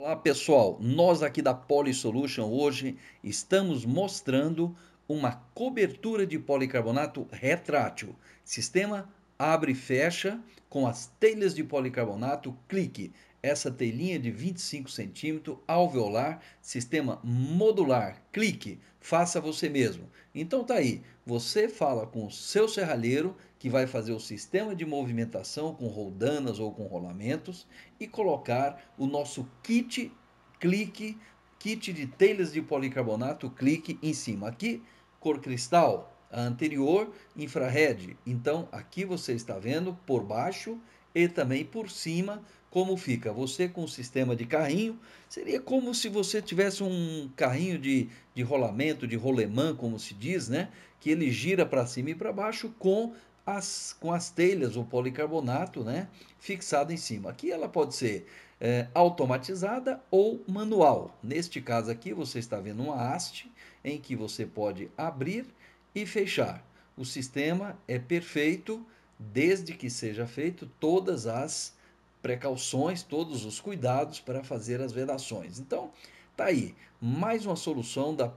Olá pessoal, nós aqui da Poly Solution hoje estamos mostrando uma cobertura de policarbonato retrátil, sistema abre e fecha com as telhas de policarbonato, clique. Essa telinha de 25 centímetros, alveolar, sistema modular, clique, faça você mesmo. Então tá aí, você fala com o seu serralheiro, que vai fazer o sistema de movimentação com roldanas ou com rolamentos, e colocar o nosso kit, clique, kit de telhas de policarbonato, clique em cima. Aqui, cor cristal, a anterior infrared. Então, aqui você está vendo por baixo e também por cima como fica. Você com o sistema de carrinho, seria como se você tivesse um carrinho de, de rolamento, de rolemã, como se diz, né? Que ele gira para cima e para baixo com as, com as telhas, o policarbonato, né? Fixado em cima. Aqui ela pode ser é, automatizada ou manual. Neste caso aqui, você está vendo uma haste em que você pode abrir e fechar. O sistema é perfeito desde que seja feito todas as precauções, todos os cuidados para fazer as vedações. Então, tá aí, mais uma solução da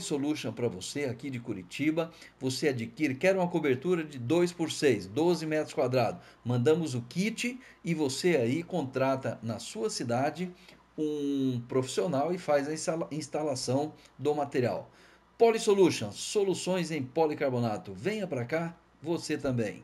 Solution para você aqui de Curitiba. Você adquire, quer uma cobertura de 2 por 6, 12 metros quadrados. Mandamos o kit e você aí contrata na sua cidade um profissional e faz a instalação do material. Polisolution, soluções em policarbonato. Venha para cá, você também.